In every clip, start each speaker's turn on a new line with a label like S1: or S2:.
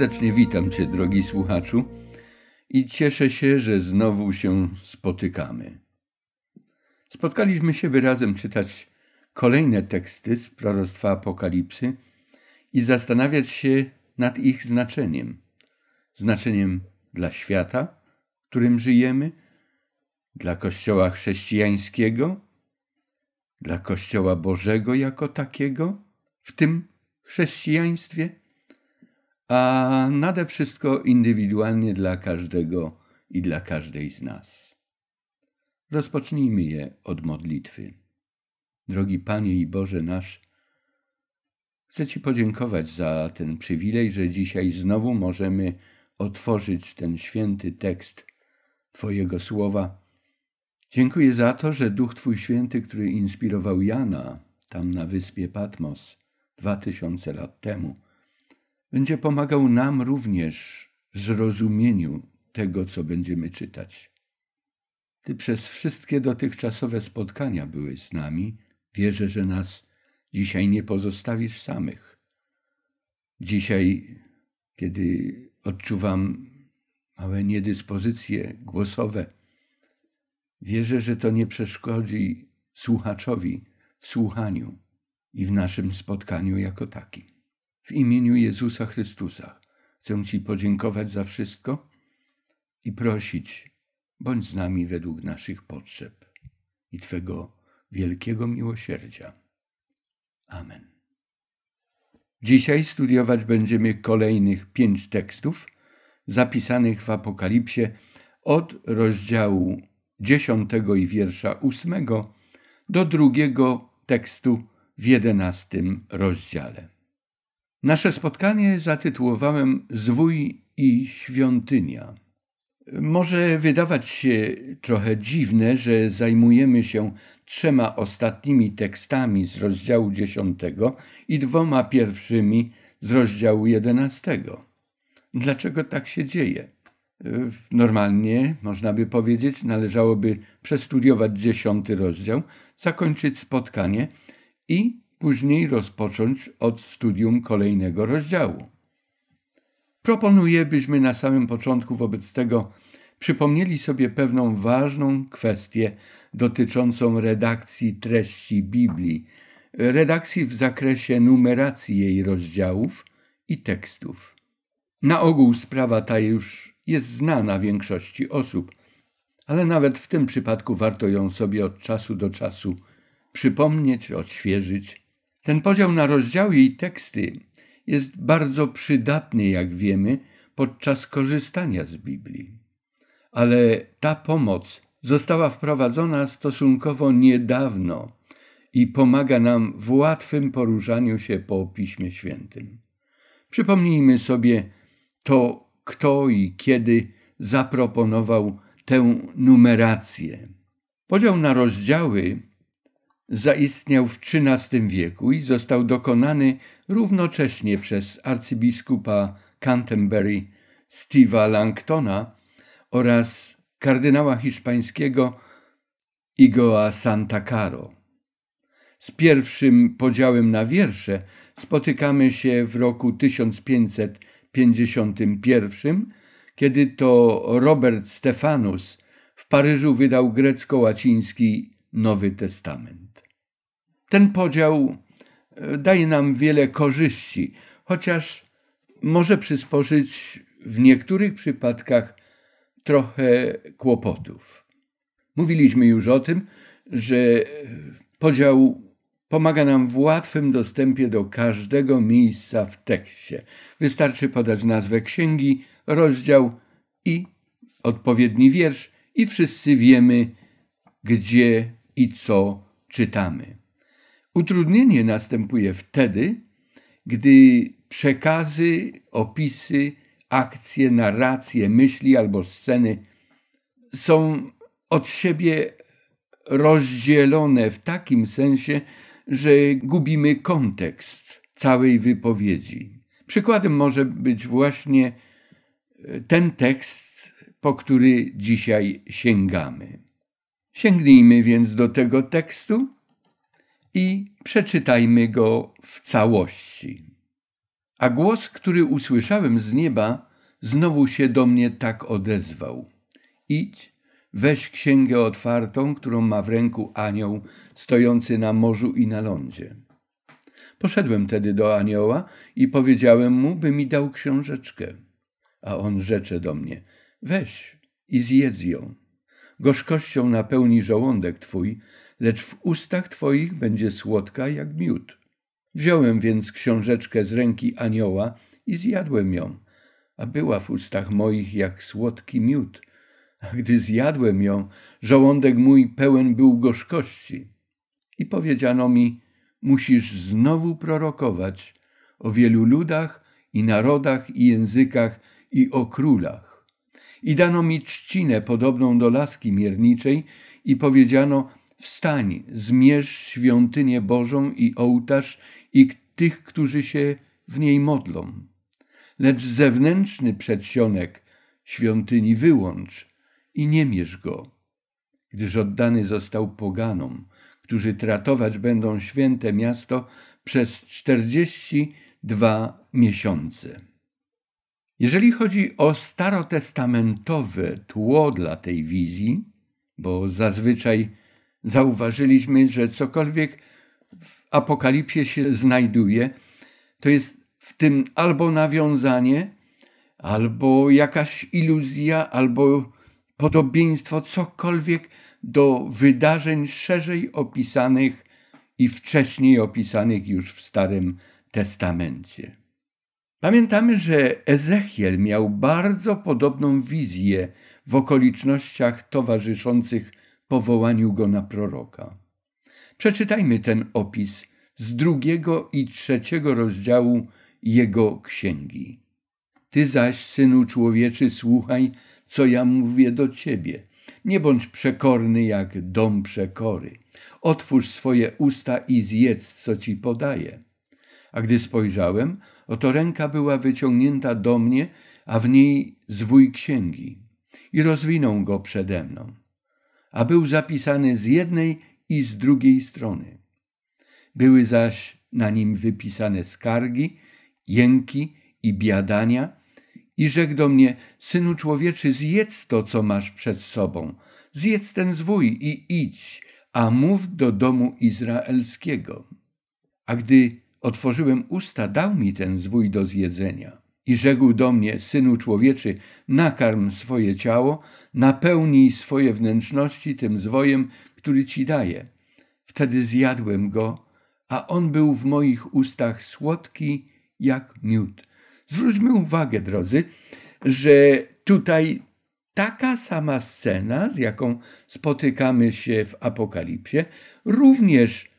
S1: Serdecznie witam Cię, drogi słuchaczu, i cieszę się, że znowu się spotykamy. Spotkaliśmy się, wyrazem czytać kolejne teksty z proroctwa Apokalipsy i zastanawiać się nad ich znaczeniem. Znaczeniem dla świata, w którym żyjemy, dla Kościoła chrześcijańskiego, dla Kościoła Bożego jako takiego, w tym chrześcijaństwie a nade wszystko indywidualnie dla każdego i dla każdej z nas. Rozpocznijmy je od modlitwy. Drogi Panie i Boże nasz, chcę Ci podziękować za ten przywilej, że dzisiaj znowu możemy otworzyć ten święty tekst Twojego słowa. Dziękuję za to, że Duch Twój Święty, który inspirował Jana tam na wyspie Patmos dwa tysiące lat temu, będzie pomagał nam również w zrozumieniu tego, co będziemy czytać. Ty przez wszystkie dotychczasowe spotkania byłeś z nami. Wierzę, że nas dzisiaj nie pozostawisz samych. Dzisiaj, kiedy odczuwam małe niedyspozycje głosowe, wierzę, że to nie przeszkodzi słuchaczowi w słuchaniu i w naszym spotkaniu jako takim. W imieniu Jezusa Chrystusa chcę Ci podziękować za wszystko i prosić, bądź z nami według naszych potrzeb i Twego wielkiego miłosierdzia. Amen. Dzisiaj studiować będziemy kolejnych pięć tekstów zapisanych w Apokalipsie od rozdziału 10 i wiersza 8 do drugiego tekstu w 11 rozdziale. Nasze spotkanie zatytułowałem Zwój i świątynia. Może wydawać się trochę dziwne, że zajmujemy się trzema ostatnimi tekstami z rozdziału dziesiątego i dwoma pierwszymi z rozdziału jedenastego. Dlaczego tak się dzieje? Normalnie, można by powiedzieć, należałoby przestudiować dziesiąty rozdział, zakończyć spotkanie i później rozpocząć od studium kolejnego rozdziału. Proponuję, byśmy na samym początku wobec tego przypomnieli sobie pewną ważną kwestię dotyczącą redakcji treści Biblii, redakcji w zakresie numeracji jej rozdziałów i tekstów. Na ogół sprawa ta już jest znana większości osób, ale nawet w tym przypadku warto ją sobie od czasu do czasu przypomnieć, odświeżyć ten podział na rozdziały i teksty jest bardzo przydatny, jak wiemy, podczas korzystania z Biblii. Ale ta pomoc została wprowadzona stosunkowo niedawno i pomaga nam w łatwym poruszaniu się po Piśmie Świętym. Przypomnijmy sobie to, kto i kiedy zaproponował tę numerację. Podział na rozdziały zaistniał w XIII wieku i został dokonany równocześnie przez arcybiskupa Canterbury Steve'a Langtona oraz kardynała hiszpańskiego Igoa Santa Caro. Z pierwszym podziałem na wiersze spotykamy się w roku 1551, kiedy to Robert Stefanus w Paryżu wydał grecko-łaciński Nowy Testament. Ten podział e, daje nam wiele korzyści, chociaż może przysporzyć w niektórych przypadkach trochę kłopotów. Mówiliśmy już o tym, że podział pomaga nam w łatwym dostępie do każdego miejsca w tekście. Wystarczy podać nazwę księgi, rozdział i odpowiedni wiersz, i wszyscy wiemy, gdzie i co czytamy. Utrudnienie następuje wtedy, gdy przekazy, opisy, akcje, narracje, myśli albo sceny są od siebie rozdzielone w takim sensie, że gubimy kontekst całej wypowiedzi. Przykładem może być właśnie e, ten tekst, po który dzisiaj sięgamy. Sięgnijmy więc do tego tekstu i przeczytajmy go w całości. A głos, który usłyszałem z nieba, znowu się do mnie tak odezwał: Idź, weź księgę otwartą, którą ma w ręku anioł stojący na morzu i na lądzie. Poszedłem tedy do anioła i powiedziałem mu, by mi dał książeczkę. A on rzecze do mnie: Weź i zjedz ją. Gorzkością napełni żołądek twój, lecz w ustach Twoich będzie słodka jak miód. Wziąłem więc książeczkę z ręki anioła i zjadłem ją, a była w ustach moich jak słodki miód. A gdy zjadłem ją, żołądek mój pełen był gorzkości. I powiedziano mi, musisz znowu prorokować o wielu ludach i narodach i językach i o królach. I dano mi trzcinę podobną do laski mierniczej i powiedziano, Wstań, zmierz świątynię Bożą i ołtarz i tych, którzy się w niej modlą. Lecz zewnętrzny przedsionek świątyni wyłącz i nie mierz go, gdyż oddany został poganom, którzy tratować będą święte miasto przez czterdzieści dwa miesiące. Jeżeli chodzi o starotestamentowe tło dla tej wizji, bo zazwyczaj zauważyliśmy, że cokolwiek w Apokalipsie się znajduje, to jest w tym albo nawiązanie, albo jakaś iluzja, albo podobieństwo, cokolwiek do wydarzeń szerzej opisanych i wcześniej opisanych już w Starym Testamencie. Pamiętamy, że Ezechiel miał bardzo podobną wizję w okolicznościach towarzyszących powołaniu go na proroka. Przeczytajmy ten opis z drugiego i trzeciego rozdziału jego księgi. Ty zaś, synu człowieczy, słuchaj, co ja mówię do ciebie. Nie bądź przekorny jak dom przekory. Otwórz swoje usta i zjedz, co ci podaję. A gdy spojrzałem, oto ręka była wyciągnięta do mnie, a w niej zwój księgi. I rozwinął go przede mną a był zapisany z jednej i z drugiej strony. Były zaś na nim wypisane skargi, jęki i biadania, i rzekł do mnie, synu człowieczy, zjedz to, co masz przed sobą, zjedz ten zwój i idź, a mów do domu izraelskiego. A gdy otworzyłem usta, dał mi ten zwój do zjedzenia i rzekł do mnie: Synu człowieczy, nakarm swoje ciało, napełnij swoje wnętrzności tym zwojem, który ci daję. Wtedy zjadłem go, a on był w moich ustach słodki jak miód. Zwróćmy uwagę, drodzy, że tutaj taka sama scena, z jaką spotykamy się w Apokalipsie, również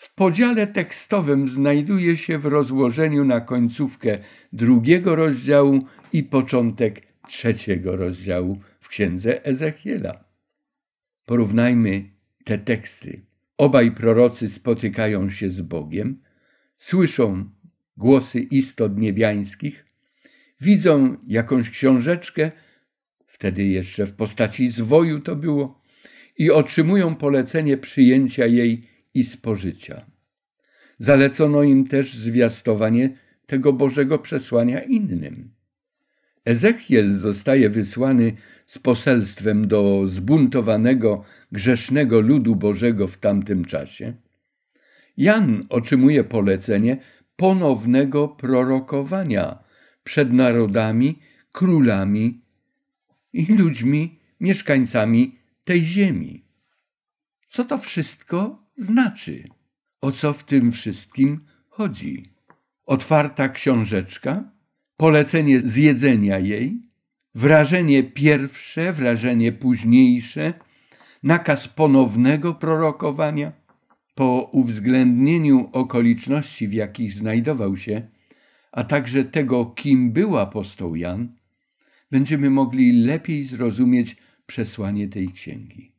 S1: w podziale tekstowym znajduje się w rozłożeniu na końcówkę drugiego rozdziału i początek trzeciego rozdziału w księdze Ezechiela. Porównajmy te teksty. Obaj prorocy spotykają się z Bogiem, słyszą głosy istot niebiańskich, widzą jakąś książeczkę, wtedy jeszcze w postaci zwoju to było, i otrzymują polecenie przyjęcia jej i spożycia. Zalecono im też zwiastowanie tego Bożego przesłania innym. Ezechiel zostaje wysłany z poselstwem do zbuntowanego, grzesznego ludu Bożego w tamtym czasie. Jan otrzymuje polecenie ponownego prorokowania przed narodami, królami i ludźmi, mieszkańcami tej ziemi. Co to wszystko znaczy, o co w tym wszystkim chodzi. Otwarta książeczka, polecenie zjedzenia jej, wrażenie pierwsze, wrażenie późniejsze, nakaz ponownego prorokowania. Po uwzględnieniu okoliczności, w jakich znajdował się, a także tego, kim był apostoł Jan, będziemy mogli lepiej zrozumieć przesłanie tej księgi.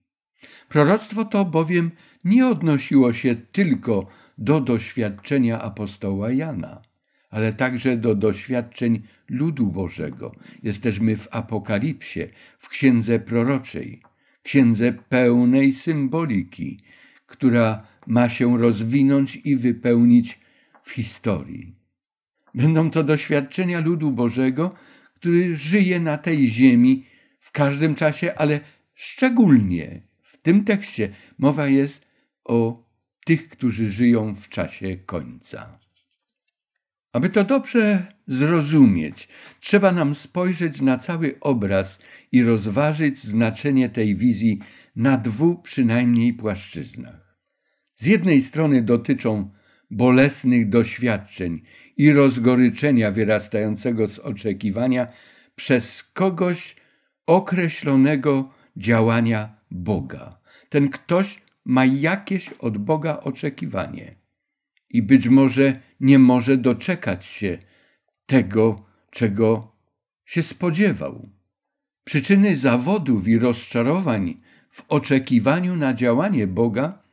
S1: Proroctwo to bowiem nie odnosiło się tylko do doświadczenia apostoła Jana, ale także do doświadczeń ludu Bożego. Jesteśmy w Apokalipsie, w księdze proroczej, księdze pełnej symboliki, która ma się rozwinąć i wypełnić w historii. Będą to doświadczenia ludu Bożego, który żyje na tej ziemi w każdym czasie, ale szczególnie tym tekście mowa jest o tych, którzy żyją w czasie końca. Aby to dobrze zrozumieć, trzeba nam spojrzeć na cały obraz i rozważyć znaczenie tej wizji na dwóch przynajmniej płaszczyznach. Z jednej strony dotyczą bolesnych doświadczeń i rozgoryczenia wyrastającego z oczekiwania przez kogoś określonego działania Boga. Ten ktoś ma jakieś od Boga oczekiwanie i być może nie może doczekać się tego, czego się spodziewał. Przyczyny zawodów i rozczarowań w oczekiwaniu na działanie Boga,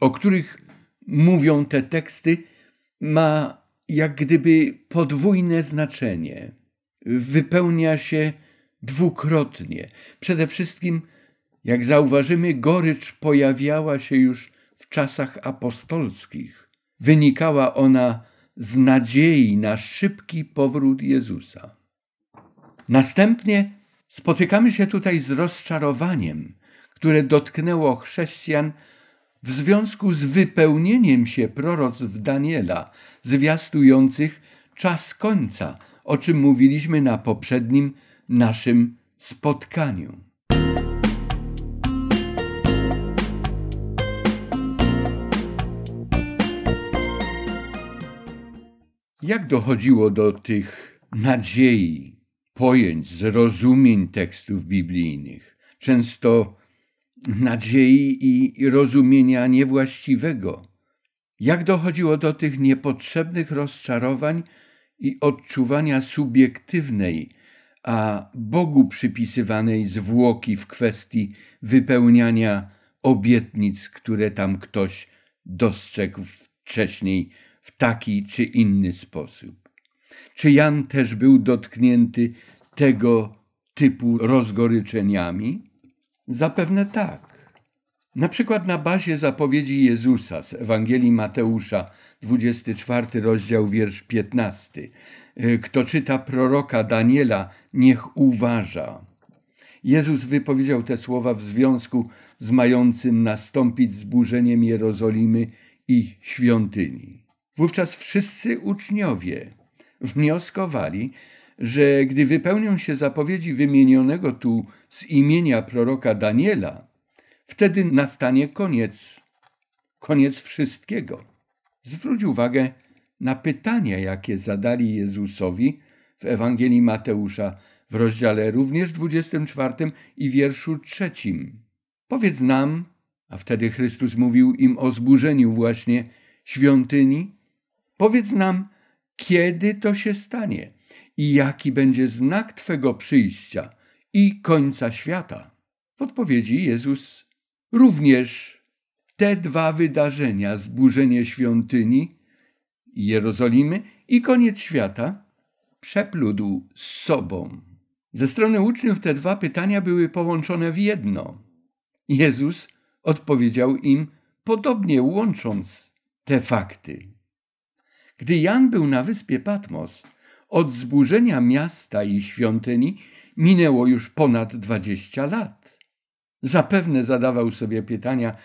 S1: o których mówią te teksty, ma jak gdyby podwójne znaczenie. Wypełnia się dwukrotnie. Przede wszystkim, jak zauważymy, gorycz pojawiała się już w czasach apostolskich. Wynikała ona z nadziei na szybki powrót Jezusa. Następnie spotykamy się tutaj z rozczarowaniem, które dotknęło chrześcijan w związku z wypełnieniem się w Daniela, zwiastujących czas końca, o czym mówiliśmy na poprzednim naszym spotkaniu. Jak dochodziło do tych nadziei, pojęć, zrozumień tekstów biblijnych, często nadziei i rozumienia niewłaściwego? Jak dochodziło do tych niepotrzebnych rozczarowań i odczuwania subiektywnej a Bogu przypisywanej zwłoki w kwestii wypełniania obietnic, które tam ktoś dostrzegł wcześniej w taki czy inny sposób. Czy Jan też był dotknięty tego typu rozgoryczeniami? Zapewne tak. Na przykład na bazie zapowiedzi Jezusa z Ewangelii Mateusza, 24 rozdział, wiersz 15. Y, kto czyta proroka Daniela, niech uważa. Jezus wypowiedział te słowa w związku z mającym nastąpić zburzeniem Jerozolimy i świątyni. Wówczas wszyscy uczniowie wnioskowali, że gdy wypełnią się zapowiedzi wymienionego tu z imienia proroka Daniela, wtedy nastanie koniec, koniec wszystkiego. Zwróć uwagę na pytania, jakie zadali Jezusowi w Ewangelii Mateusza w rozdziale również 24 i wierszu trzecim. Powiedz nam, a wtedy Chrystus mówił im o zburzeniu właśnie świątyni, powiedz nam, kiedy to się stanie i jaki będzie znak Twego przyjścia i końca świata. W odpowiedzi Jezus również te dwa wydarzenia, zburzenie świątyni Jerozolimy i koniec świata przeplódł z sobą. Ze strony uczniów te dwa pytania były połączone w jedno. Jezus odpowiedział im podobnie łącząc te fakty. Gdy Jan był na wyspie Patmos, od zburzenia miasta i świątyni minęło już ponad dwadzieścia lat. Zapewne zadawał sobie pytania,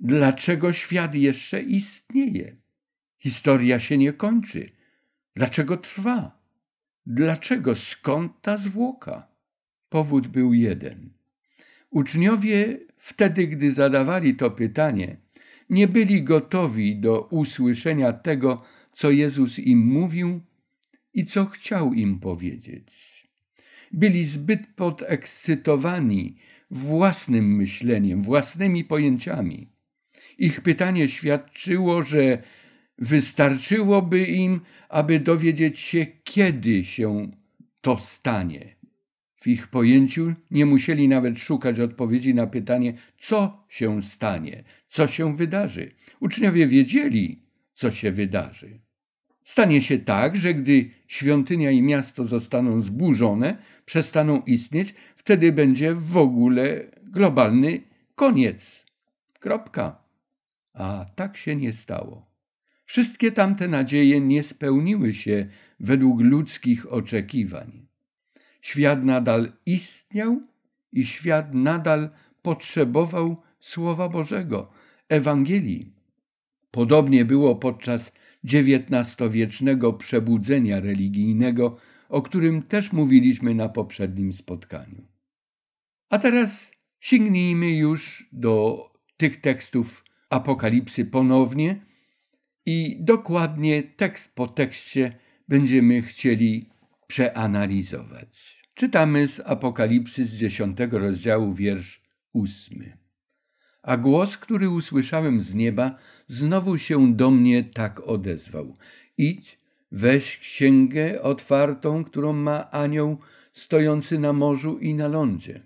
S1: dlaczego świat jeszcze istnieje? Historia się nie kończy. Dlaczego trwa? Dlaczego? Skąd ta zwłoka? Powód był jeden. Uczniowie wtedy, gdy zadawali to pytanie, nie byli gotowi do usłyszenia tego, co Jezus im mówił i co chciał im powiedzieć. Byli zbyt podekscytowani własnym myśleniem, własnymi pojęciami. Ich pytanie świadczyło, że Wystarczyłoby im, aby dowiedzieć się, kiedy się to stanie. W ich pojęciu nie musieli nawet szukać odpowiedzi na pytanie, co się stanie, co się wydarzy. Uczniowie wiedzieli, co się wydarzy. Stanie się tak, że gdy świątynia i miasto zostaną zburzone, przestaną istnieć, wtedy będzie w ogóle globalny koniec. Kropka. A tak się nie stało. Wszystkie tamte nadzieje nie spełniły się według ludzkich oczekiwań. Świat nadal istniał i świat nadal potrzebował Słowa Bożego, Ewangelii. Podobnie było podczas XIX-wiecznego przebudzenia religijnego, o którym też mówiliśmy na poprzednim spotkaniu. A teraz sięgnijmy już do tych tekstów Apokalipsy ponownie i dokładnie tekst po tekście będziemy chcieli przeanalizować. Czytamy z Apokalipsy z 10 rozdziału wiersz 8. A głos, który usłyszałem z nieba, znowu się do mnie tak odezwał: Idź, weź księgę otwartą, którą ma anioł stojący na morzu i na lądzie.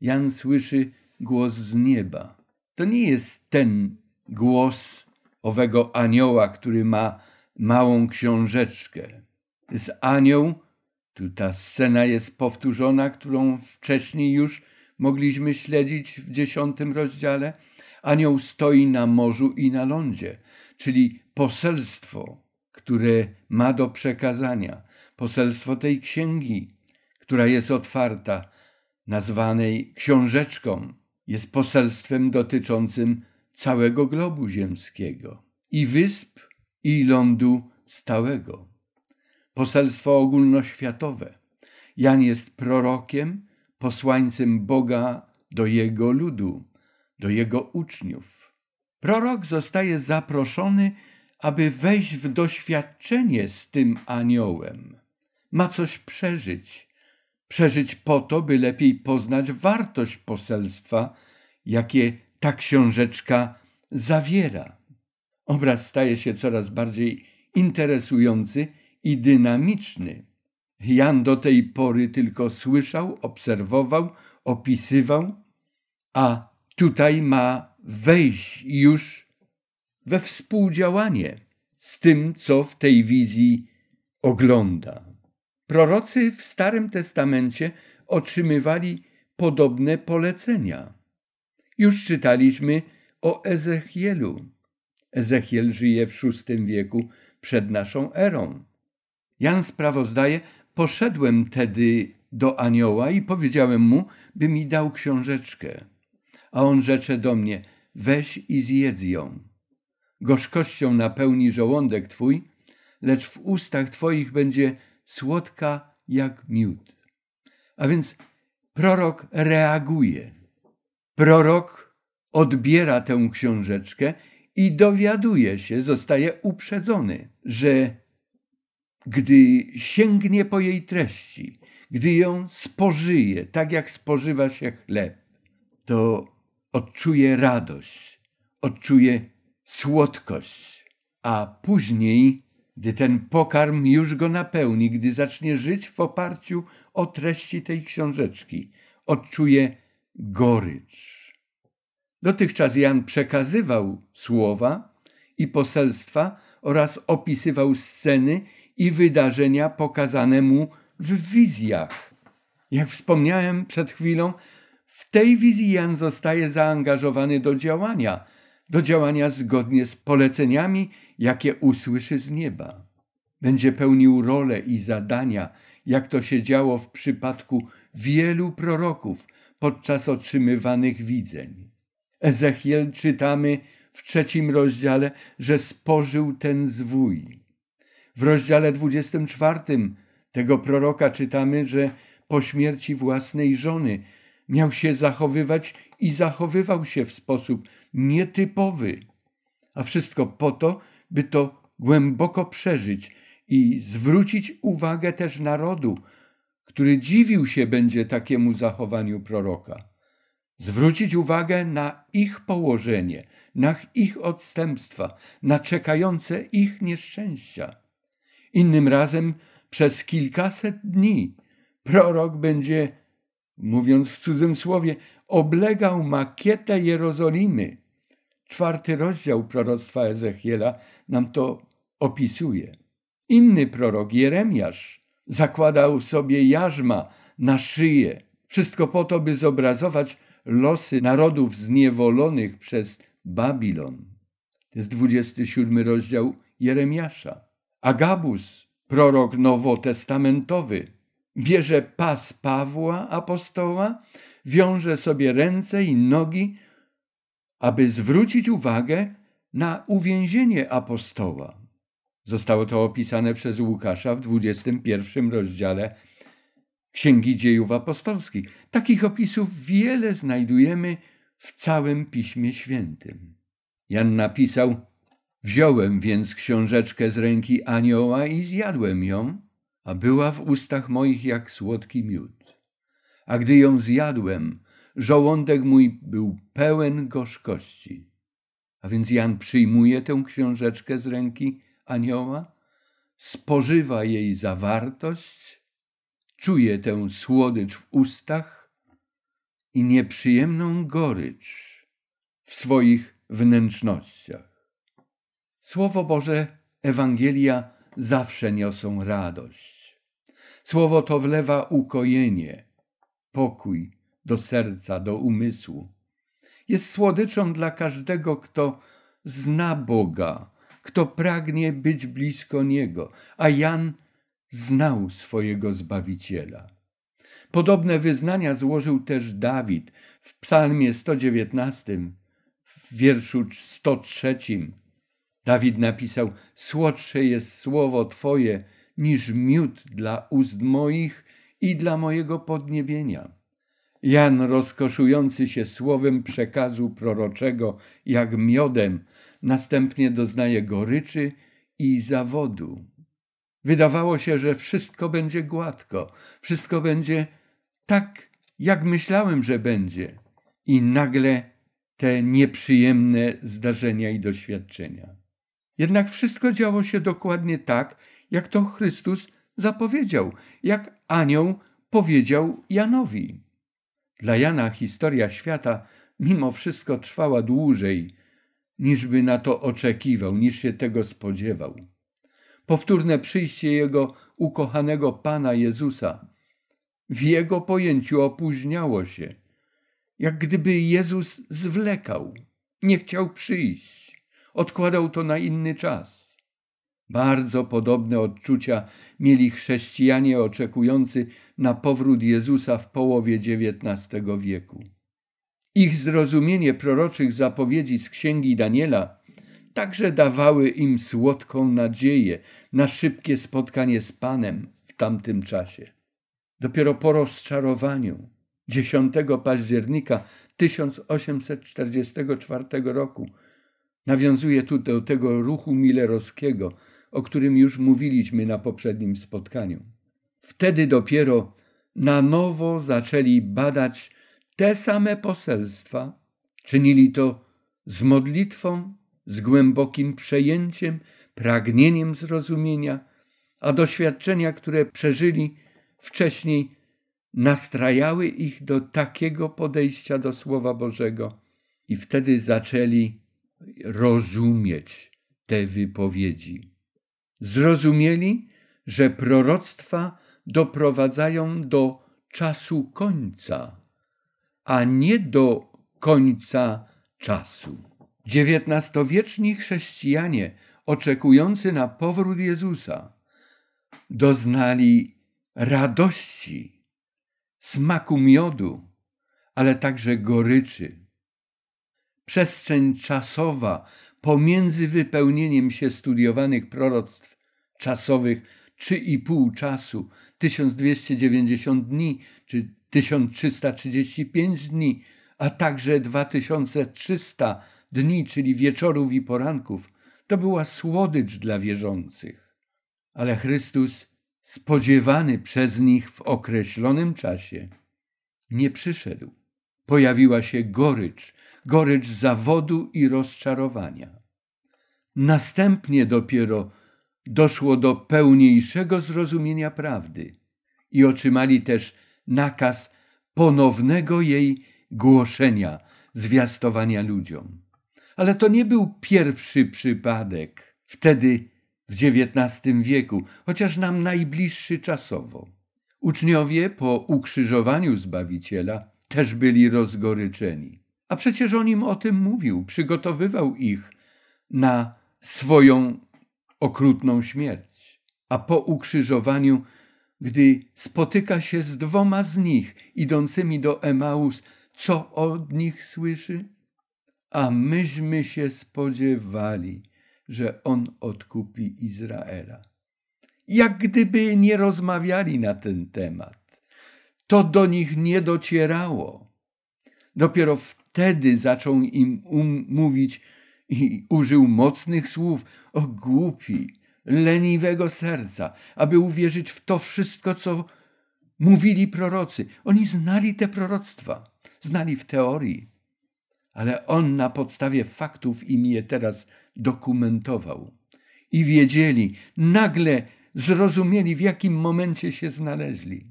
S1: Jan słyszy głos z nieba. To nie jest ten głos, owego anioła, który ma małą książeczkę. Z anioł, tu ta scena jest powtórzona, którą wcześniej już mogliśmy śledzić w dziesiątym rozdziale. Anioł stoi na morzu i na lądzie, czyli poselstwo, które ma do przekazania, poselstwo tej księgi, która jest otwarta, nazwanej książeczką, jest poselstwem dotyczącym całego globu ziemskiego i wysp i lądu stałego. Poselstwo ogólnoświatowe. Jan jest prorokiem, posłańcem Boga do jego ludu, do jego uczniów. Prorok zostaje zaproszony, aby wejść w doświadczenie z tym aniołem. Ma coś przeżyć, przeżyć po to, by lepiej poznać wartość poselstwa, jakie ta książeczka zawiera. Obraz staje się coraz bardziej interesujący i dynamiczny. Jan do tej pory tylko słyszał, obserwował, opisywał, a tutaj ma wejść już we współdziałanie z tym, co w tej wizji ogląda. Prorocy w Starym Testamencie otrzymywali podobne polecenia. Już czytaliśmy o Ezechielu. Ezechiel żyje w VI wieku przed naszą erą. Jan sprawozdaje, poszedłem tedy do anioła i powiedziałem mu, by mi dał książeczkę. A on rzecze do mnie, weź i zjedz ją. Gorzkością napełni żołądek twój, lecz w ustach twoich będzie słodka jak miód. A więc prorok reaguje. Prorok odbiera tę książeczkę i dowiaduje się, zostaje uprzedzony, że gdy sięgnie po jej treści, gdy ją spożyje, tak jak spożywa się chleb, to odczuje radość, odczuje słodkość, a później, gdy ten pokarm już go napełni, gdy zacznie żyć w oparciu o treści tej książeczki, odczuje gorycz. Dotychczas Jan przekazywał słowa i poselstwa oraz opisywał sceny i wydarzenia pokazane mu w wizjach. Jak wspomniałem przed chwilą, w tej wizji Jan zostaje zaangażowany do działania, do działania zgodnie z poleceniami, jakie usłyszy z nieba. Będzie pełnił role i zadania, jak to się działo w przypadku wielu proroków – podczas otrzymywanych widzeń. Ezechiel czytamy w trzecim rozdziale, że spożył ten zwój. W rozdziale 24 tego proroka czytamy, że po śmierci własnej żony miał się zachowywać i zachowywał się w sposób nietypowy. A wszystko po to, by to głęboko przeżyć i zwrócić uwagę też narodu który dziwił się będzie takiemu zachowaniu proroka. Zwrócić uwagę na ich położenie, na ich odstępstwa, na czekające ich nieszczęścia. Innym razem przez kilkaset dni prorok będzie, mówiąc w cudzym słowie, oblegał makietę Jerozolimy. Czwarty rozdział proroctwa Ezechiela nam to opisuje. Inny prorok, Jeremiasz, Zakładał sobie jarzma na szyję. Wszystko po to, by zobrazować losy narodów zniewolonych przez Babilon. To jest 27 rozdział Jeremiasza. Agabus, prorok nowotestamentowy, bierze pas Pawła apostoła, wiąże sobie ręce i nogi, aby zwrócić uwagę na uwięzienie apostoła. Zostało to opisane przez Łukasza w 21 rozdziale Księgi Dziejów Apostolskich. Takich opisów wiele znajdujemy w całym Piśmie Świętym. Jan napisał: Wziąłem więc książeczkę z ręki anioła i zjadłem ją, a była w ustach moich jak słodki miód. A gdy ją zjadłem, żołądek mój był pełen gorzkości. A więc Jan przyjmuje tę książeczkę z ręki anioła, spożywa jej zawartość, czuje tę słodycz w ustach i nieprzyjemną gorycz w swoich wnętrznościach. Słowo Boże, Ewangelia zawsze niosą radość. Słowo to wlewa ukojenie, pokój do serca, do umysłu. Jest słodyczą dla każdego, kto zna Boga, kto pragnie być blisko Niego, a Jan znał swojego Zbawiciela. Podobne wyznania złożył też Dawid w Psalmie 119, w wierszu 103. Dawid napisał: Słodsze jest słowo Twoje niż miód dla ust moich i dla mojego podniebienia. Jan, rozkoszujący się słowem przekazu proroczego, jak miodem, następnie doznaje goryczy i zawodu. Wydawało się, że wszystko będzie gładko, wszystko będzie tak, jak myślałem, że będzie. I nagle te nieprzyjemne zdarzenia i doświadczenia. Jednak wszystko działo się dokładnie tak, jak to Chrystus zapowiedział, jak anioł powiedział Janowi. Dla Jana historia świata mimo wszystko trwała dłużej niż by na to oczekiwał, niż się tego spodziewał. Powtórne przyjście jego ukochanego Pana Jezusa w jego pojęciu opóźniało się, jak gdyby Jezus zwlekał, nie chciał przyjść, odkładał to na inny czas. Bardzo podobne odczucia mieli chrześcijanie oczekujący na powrót Jezusa w połowie XIX wieku. Ich zrozumienie proroczych zapowiedzi z księgi Daniela także dawały im słodką nadzieję na szybkie spotkanie z Panem w tamtym czasie. Dopiero po rozczarowaniu 10 października 1844 roku nawiązuje tu do tego ruchu milerowskiego, o którym już mówiliśmy na poprzednim spotkaniu. Wtedy dopiero na nowo zaczęli badać te same poselstwa. Czynili to z modlitwą, z głębokim przejęciem, pragnieniem zrozumienia, a doświadczenia, które przeżyli wcześniej, nastrajały ich do takiego podejścia do Słowa Bożego. I wtedy zaczęli rozumieć te wypowiedzi. Zrozumieli, że proroctwa doprowadzają do czasu końca a nie do końca czasu. XIX-wieczni chrześcijanie oczekujący na powrót Jezusa doznali radości, smaku miodu, ale także goryczy. Przestrzeń czasowa pomiędzy wypełnieniem się studiowanych proroctw czasowych 3,5 czasu 1290 dni czy 1335 dni, a także 2300 dni, czyli wieczorów i poranków, to była słodycz dla wierzących. Ale Chrystus, spodziewany przez nich w określonym czasie, nie przyszedł. Pojawiła się gorycz, gorycz zawodu i rozczarowania. Następnie dopiero doszło do pełniejszego zrozumienia prawdy i otrzymali też nakaz ponownego jej głoszenia, zwiastowania ludziom. Ale to nie był pierwszy przypadek wtedy w XIX wieku, chociaż nam najbliższy czasowo. Uczniowie po ukrzyżowaniu Zbawiciela też byli rozgoryczeni. A przecież on im o tym mówił, przygotowywał ich na swoją okrutną śmierć. A po ukrzyżowaniu gdy spotyka się z dwoma z nich idącymi do Emaus, co od nich słyszy? A myśmy się spodziewali, że on odkupi Izraela. Jak gdyby nie rozmawiali na ten temat, to do nich nie docierało. Dopiero wtedy zaczął im um mówić i użył mocnych słów: O głupi, leniwego serca, aby uwierzyć w to wszystko, co mówili prorocy. Oni znali te proroctwa, znali w teorii, ale on na podstawie faktów im je teraz dokumentował. I wiedzieli, nagle zrozumieli, w jakim momencie się znaleźli.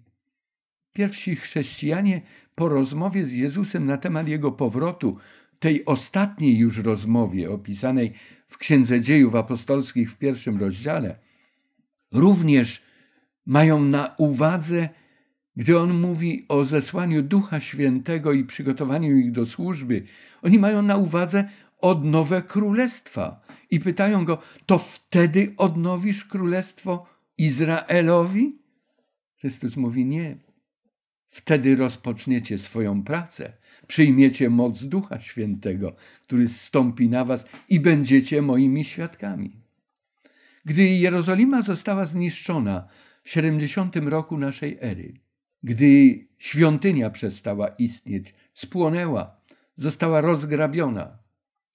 S1: Pierwsi chrześcijanie po rozmowie z Jezusem na temat jego powrotu tej ostatniej już rozmowie opisanej w Księdze Dziejów Apostolskich w pierwszym rozdziale, również mają na uwadze, gdy on mówi o zesłaniu Ducha Świętego i przygotowaniu ich do służby, oni mają na uwadze odnowę królestwa i pytają go: To wtedy odnowisz królestwo Izraelowi? Chrystus mówi: Nie. Wtedy rozpoczniecie swoją pracę przyjmiecie moc Ducha Świętego, który stąpi na was i będziecie moimi świadkami. Gdy Jerozolima została zniszczona w 70 roku naszej ery, gdy świątynia przestała istnieć, spłonęła, została rozgrabiona,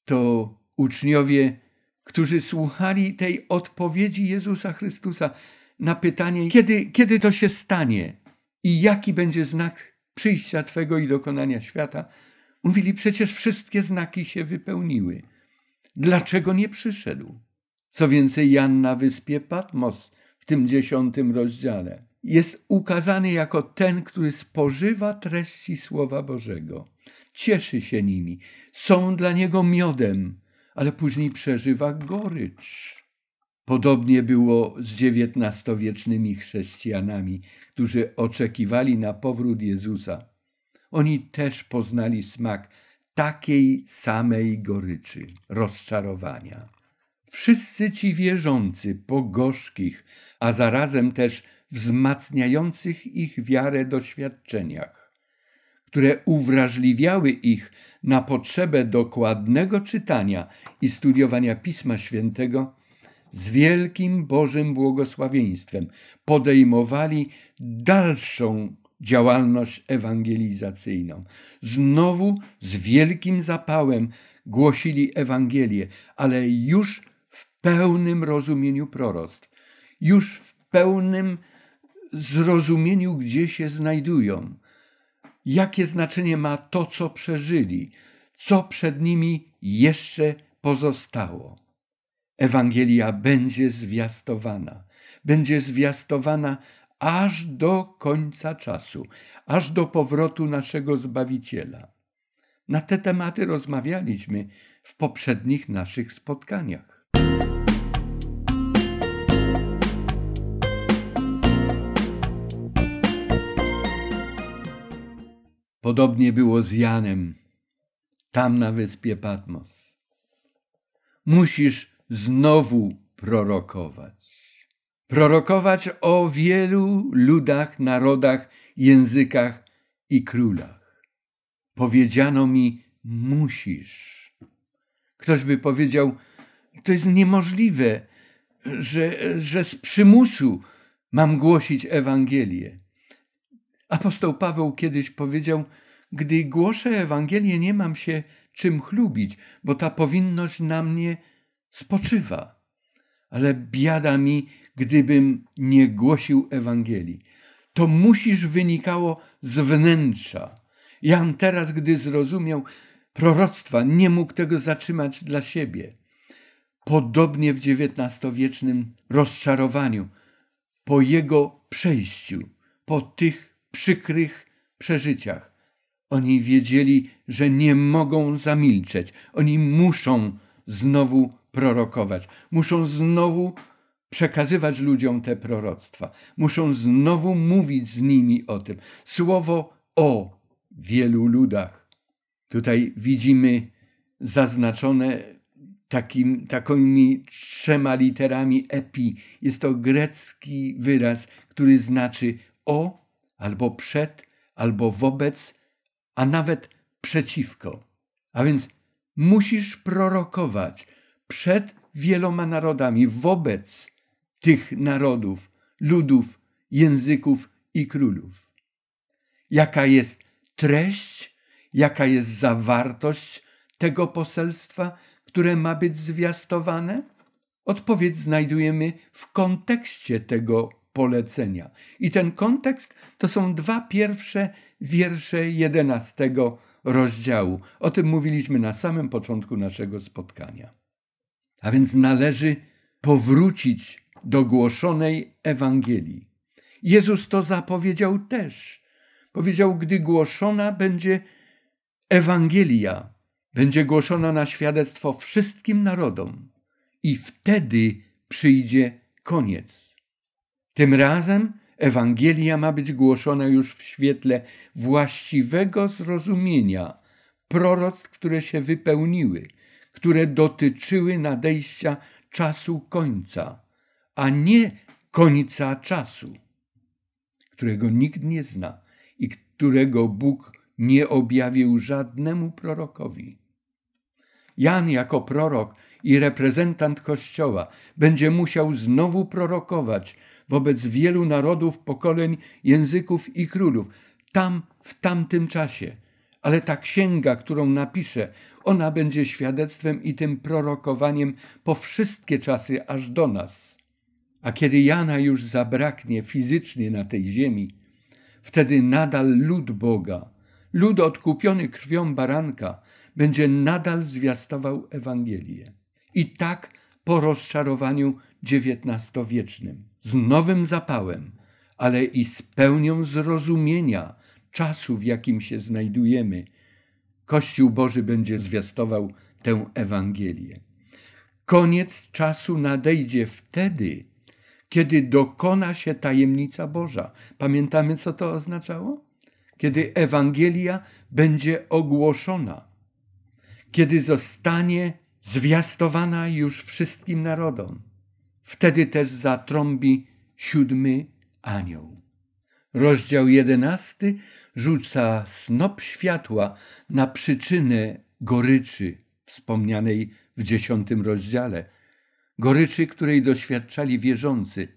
S1: to uczniowie, którzy słuchali tej odpowiedzi Jezusa Chrystusa na pytanie, kiedy, kiedy to się stanie i jaki będzie znak przyjścia Twego i dokonania świata, mówili przecież wszystkie znaki się wypełniły. Dlaczego nie przyszedł? Co więcej, Jan na wyspie Patmos w tym dziesiątym rozdziale jest ukazany jako ten, który spożywa treści Słowa Bożego. Cieszy się nimi, są dla niego miodem, ale później przeżywa gorycz. Podobnie było z XIX-wiecznymi chrześcijanami, którzy oczekiwali na powrót Jezusa. Oni też poznali smak takiej samej goryczy, rozczarowania. Wszyscy ci wierzący, pogorzkich, a zarazem też wzmacniających ich wiarę doświadczeniach, które uwrażliwiały ich na potrzebę dokładnego czytania i studiowania Pisma Świętego, z wielkim Bożym błogosławieństwem podejmowali dalszą działalność ewangelizacyjną. Znowu z wielkim zapałem głosili Ewangelię, ale już w pełnym rozumieniu proroctw, już w pełnym zrozumieniu, gdzie się znajdują, jakie znaczenie ma to, co przeżyli, co przed nimi jeszcze pozostało. Ewangelia będzie zwiastowana. Będzie zwiastowana aż do końca czasu, aż do powrotu naszego Zbawiciela. Na te tematy rozmawialiśmy w poprzednich naszych spotkaniach. Podobnie było z Janem, tam na wyspie Patmos. Musisz znowu prorokować. Prorokować o wielu ludach, narodach, językach i królach. Powiedziano mi, musisz. Ktoś by powiedział, to jest niemożliwe, że, że z przymusu mam głosić Ewangelię. Apostoł Paweł kiedyś powiedział, gdy głoszę Ewangelię, nie mam się czym chlubić, bo ta powinność na mnie spoczywa. Ale biada mi, gdybym nie głosił Ewangelii. To musisz wynikało z wnętrza. Jan teraz, gdy zrozumiał proroctwa, nie mógł tego zatrzymać dla siebie. Podobnie w XIX-wiecznym rozczarowaniu, po jego przejściu, po tych przykrych przeżyciach. Oni wiedzieli, że nie mogą zamilczeć, oni muszą znowu prorokować. Muszą znowu przekazywać ludziom te proroctwa. Muszą znowu mówić z nimi o tym. Słowo o wielu ludach. Tutaj widzimy zaznaczone takim, takimi trzema literami epi. Jest to grecki wyraz, który znaczy o albo przed, albo wobec, a nawet przeciwko. A więc musisz prorokować, przed wieloma narodami, wobec tych narodów, ludów, języków i królów. Jaka jest treść, jaka jest zawartość tego poselstwa, które ma być zwiastowane? Odpowiedź znajdujemy w kontekście tego polecenia. I ten kontekst to są dwa pierwsze wiersze jedenastego rozdziału. O tym mówiliśmy na samym początku naszego spotkania. A więc należy powrócić do głoszonej Ewangelii. Jezus to zapowiedział też. Powiedział, gdy głoszona będzie Ewangelia, będzie głoszona na świadectwo wszystkim narodom, i wtedy przyjdzie koniec. Tym razem Ewangelia ma być głoszona już w świetle właściwego zrozumienia proroctw, które się wypełniły, które dotyczyły nadejścia czasu końca, a nie końca czasu, którego nikt nie zna i którego Bóg nie objawił żadnemu prorokowi. Jan jako prorok i reprezentant Kościoła będzie musiał znowu prorokować wobec wielu narodów, pokoleń, języków i królów tam w tamtym czasie, ale ta księga, którą napiszę, ona będzie świadectwem i tym prorokowaniem po wszystkie czasy aż do nas. A kiedy Jana już zabraknie fizycznie na tej ziemi, wtedy nadal lud Boga, lud odkupiony krwią baranka, będzie nadal zwiastował Ewangelię. I tak po rozczarowaniu XIX-wiecznym, z nowym zapałem, ale i z pełnią zrozumienia, czasu, w jakim się znajdujemy, Kościół Boży będzie zwiastował tę Ewangelię. Koniec czasu nadejdzie wtedy, kiedy dokona się tajemnica Boża. Pamiętamy, co to oznaczało? Kiedy Ewangelia będzie ogłoszona, kiedy zostanie zwiastowana już wszystkim narodom. Wtedy też zatrąbi siódmy anioł. Rozdział jedenasty rzuca snop światła na przyczynę goryczy wspomnianej w dziesiątym rozdziale, goryczy, której doświadczali wierzący.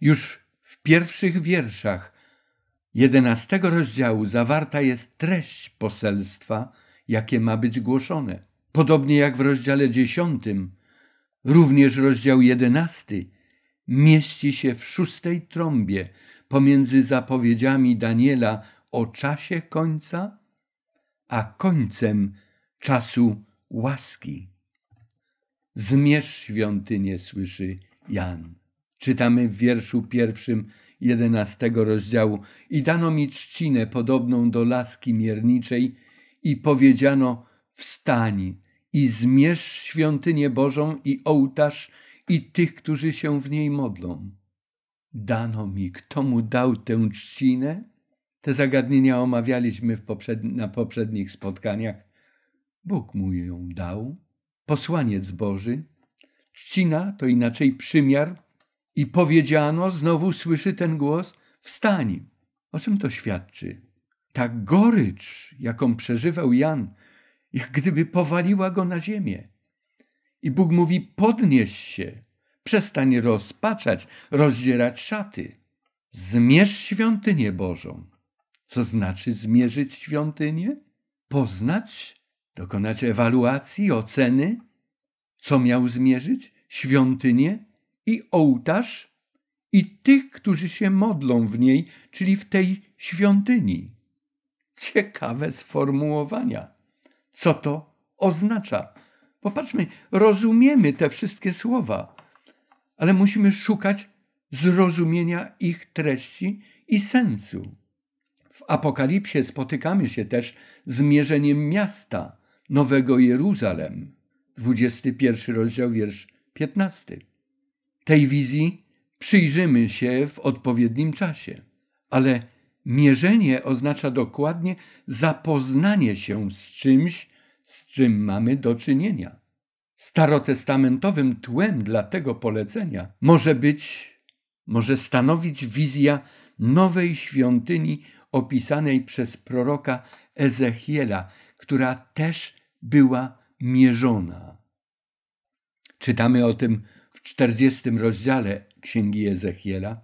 S1: Już w pierwszych wierszach jedenastego rozdziału zawarta jest treść poselstwa, jakie ma być głoszone. Podobnie jak w rozdziale dziesiątym, również rozdział jedenasty mieści się w szóstej trąbie, pomiędzy zapowiedziami Daniela o czasie końca, a końcem czasu łaski. Zmierz świątynię, słyszy Jan. Czytamy w wierszu pierwszym jedenastego rozdziału. I dano mi trzcinę podobną do laski mierniczej i powiedziano wstań i zmierz świątynię Bożą i ołtarz i tych, którzy się w niej modlą dano mi, kto mu dał tę trzcinę? Te zagadnienia omawialiśmy na poprzednich spotkaniach. Bóg mu ją dał, posłaniec Boży. Trzcina to inaczej przymiar. I powiedziano, znowu słyszy ten głos, wstań. O czym to świadczy? Ta gorycz, jaką przeżywał Jan, jak gdyby powaliła go na ziemię. I Bóg mówi, podnieś się przestań rozpaczać, rozdzierać szaty. Zmierz świątynię Bożą. Co znaczy zmierzyć świątynię? Poznać, dokonać ewaluacji, oceny. Co miał zmierzyć? Świątynię i ołtarz i tych, którzy się modlą w niej, czyli w tej świątyni. Ciekawe sformułowania. Co to oznacza? Popatrzmy, rozumiemy te wszystkie słowa ale musimy szukać zrozumienia ich treści i sensu. W Apokalipsie spotykamy się też z mierzeniem miasta Nowego Jeruzalem, 21 rozdział, wiersz 15. Tej wizji przyjrzymy się w odpowiednim czasie, ale mierzenie oznacza dokładnie zapoznanie się z czymś, z czym mamy do czynienia. Starotestamentowym tłem dla tego polecenia może być, może stanowić wizja nowej świątyni opisanej przez proroka Ezechiela, która też była mierzona. Czytamy o tym w czterdziestym rozdziale Księgi Ezechiela.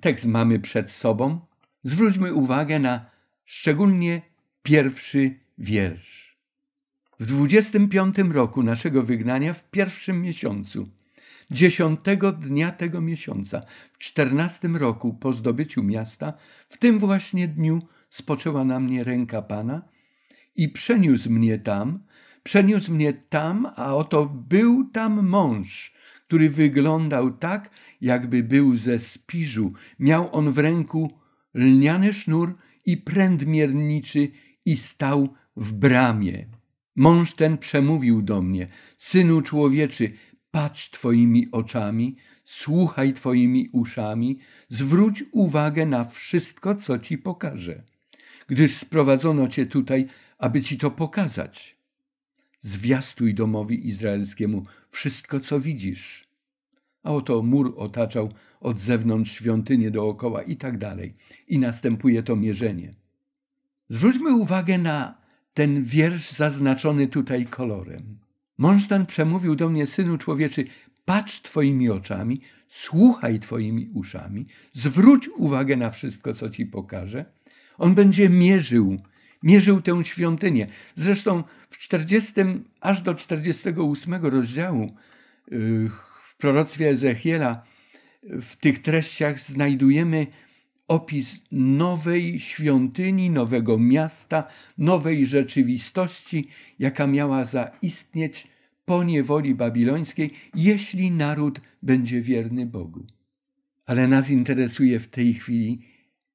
S1: Tekst mamy przed sobą. Zwróćmy uwagę na szczególnie pierwszy wiersz. W 25 roku naszego wygnania, w pierwszym miesiącu, dziesiątego dnia tego miesiąca, w czternastym roku po zdobyciu miasta, w tym właśnie dniu spoczęła na mnie ręka Pana i przeniósł mnie tam, przeniósł mnie tam, a oto był tam mąż, który wyglądał tak, jakby był ze spiżu. Miał on w ręku lniany sznur i pręd mierniczy i stał w bramie. Mąż ten przemówił do mnie: Synu człowieczy, patrz Twoimi oczami, słuchaj Twoimi uszami, zwróć uwagę na wszystko, co Ci pokażę, gdyż sprowadzono Cię tutaj, aby Ci to pokazać. Zwiastuj domowi izraelskiemu wszystko, co widzisz. A oto mur otaczał od zewnątrz świątynię dookoła i tak dalej. I następuje to mierzenie. Zwróćmy uwagę na ten wiersz zaznaczony tutaj kolorem. Mąż ten przemówił do mnie, synu człowieczy, patrz Twoimi oczami, słuchaj Twoimi uszami, zwróć uwagę na wszystko, co Ci pokażę. On będzie mierzył, mierzył tę świątynię. Zresztą w 40, aż do 48 rozdziału yy, w proroctwie Ezechiela w tych treściach znajdujemy opis nowej świątyni, nowego miasta, nowej rzeczywistości, jaka miała zaistnieć po niewoli babilońskiej, jeśli naród będzie wierny Bogu. Ale nas interesuje w tej chwili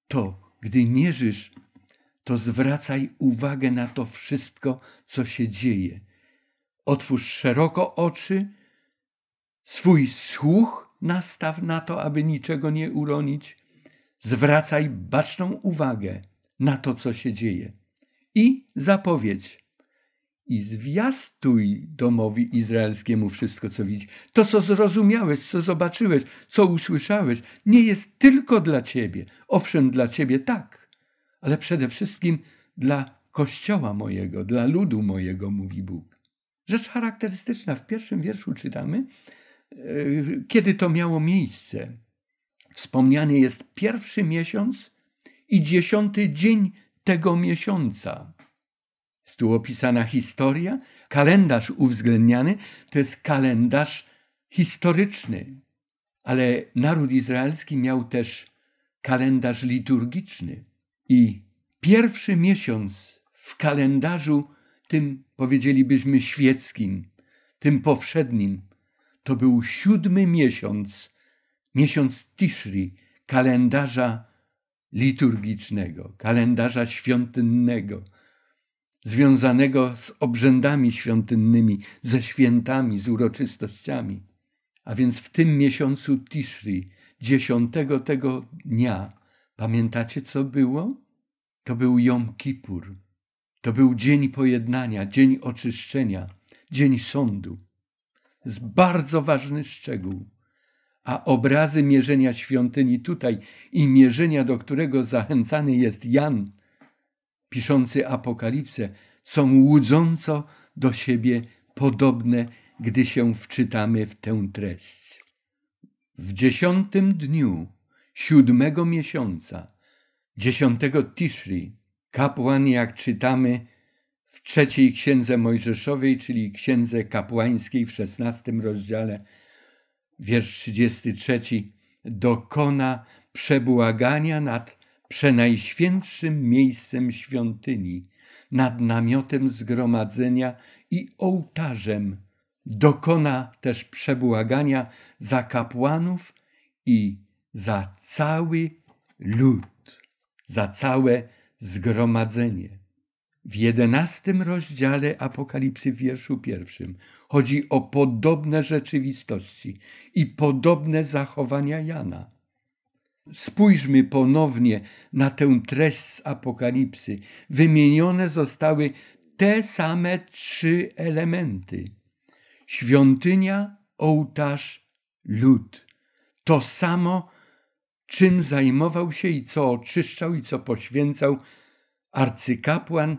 S1: to, gdy mierzysz, to zwracaj uwagę na to wszystko, co się dzieje. Otwórz szeroko oczy, swój słuch nastaw na to, aby niczego nie uronić Zwracaj baczną uwagę na to, co się dzieje. I zapowiedź. I zwiastuj domowi izraelskiemu wszystko, co widzisz. To, co zrozumiałeś, co zobaczyłeś, co usłyszałeś, nie jest tylko dla ciebie. Owszem, dla ciebie tak, ale przede wszystkim dla kościoła mojego, dla ludu mojego, mówi Bóg. Rzecz charakterystyczna, w pierwszym wierszu czytamy, e, kiedy to miało miejsce. Wspomniany jest pierwszy miesiąc i dziesiąty dzień tego miesiąca. Jest tu opisana historia. Kalendarz uwzględniany to jest kalendarz historyczny, ale naród izraelski miał też kalendarz liturgiczny. I pierwszy miesiąc w kalendarzu, tym powiedzielibyśmy świeckim, tym powszednim, to był siódmy miesiąc miesiąc Tishri, kalendarza liturgicznego, kalendarza świątynnego, związanego z obrzędami świątynnymi, ze świętami, z uroczystościami. A więc w tym miesiącu Tishri, dziesiątego tego dnia, pamiętacie co było? To był Jom Kippur. To był dzień pojednania, dzień oczyszczenia, dzień sądu. To jest bardzo ważny szczegół a obrazy mierzenia świątyni tutaj i mierzenia, do którego zachęcany jest Jan, piszący Apokalipsę, są łudząco do siebie podobne, gdy się wczytamy w tę treść. W dziesiątym dniu siódmego miesiąca, dziesiątego Tishri, kapłan, jak czytamy w trzeciej księdze Mojżeszowej, czyli księdze kapłańskiej w szesnastym rozdziale, wiersz 33, dokona przebłagania nad przenajświętszym miejscem świątyni, nad namiotem zgromadzenia i ołtarzem. Dokona też przebłagania za kapłanów i za cały lud, za całe zgromadzenie w jedenastym rozdziale Apokalipsy w wierszu pierwszym chodzi o podobne rzeczywistości i podobne zachowania Jana. Spójrzmy ponownie na tę treść z Apokalipsy. Wymienione zostały te same trzy elementy: świątynia, ołtarz, lud. To samo, czym zajmował się i co oczyszczał i co poświęcał arcykapłan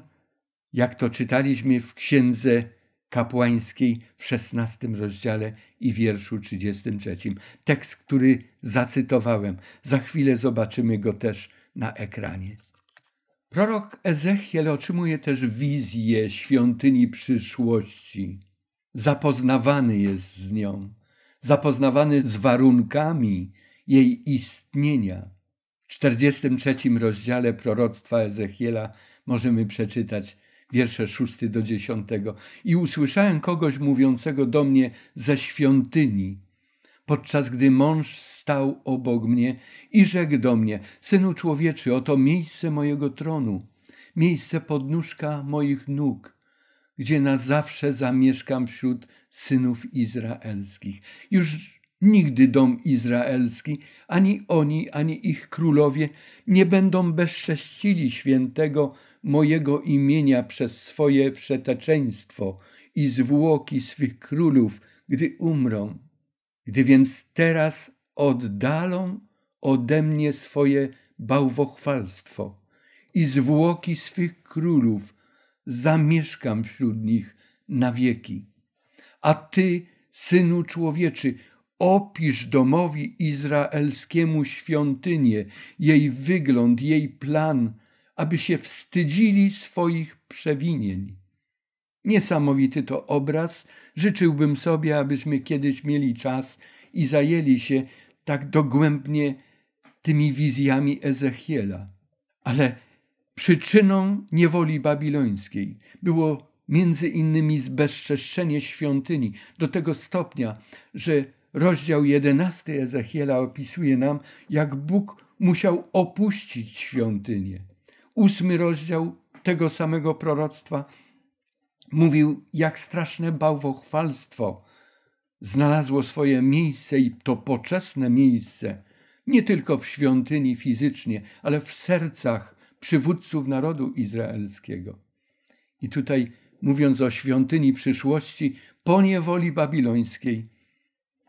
S1: jak to czytaliśmy w Księdze Kapłańskiej w XVI rozdziale i wierszu 33. Tekst, który zacytowałem. Za chwilę zobaczymy go też na ekranie. Prorok Ezechiel otrzymuje też wizję świątyni przyszłości. Zapoznawany jest z nią, zapoznawany z warunkami jej istnienia. W 43 rozdziale proroctwa Ezechiela możemy przeczytać: wiersze 6 do 10. I usłyszałem kogoś mówiącego do mnie ze świątyni, podczas gdy mąż stał obok mnie i rzekł do mnie: Synu człowieczy, oto miejsce mojego tronu, miejsce podnóżka moich nóg, gdzie na zawsze zamieszkam wśród synów izraelskich. Już Nigdy dom izraelski, ani oni, ani ich królowie nie będą bezcześcili świętego mojego imienia przez swoje wszeteczeństwo i zwłoki swych królów, gdy umrą. Gdy więc teraz oddalą ode mnie swoje bałwochwalstwo i zwłoki swych królów, zamieszkam wśród nich na wieki. A ty, synu człowieczy, Opisz domowi izraelskiemu świątynię, jej wygląd, jej plan, aby się wstydzili swoich przewinień. Niesamowity to obraz. Życzyłbym sobie, abyśmy kiedyś mieli czas i zajęli się tak dogłębnie tymi wizjami Ezechiela. Ale przyczyną niewoli babilońskiej było między innymi zbezczeszczenie świątyni do tego stopnia, że Rozdział 11 Ezechiela opisuje nam, jak Bóg musiał opuścić świątynię. Ósmy rozdział tego samego proroctwa mówił, jak straszne bałwochwalstwo znalazło swoje miejsce i to poczesne miejsce, nie tylko w świątyni fizycznie, ale w sercach przywódców narodu izraelskiego. I tutaj, mówiąc o świątyni przyszłości, po niewoli babilońskiej,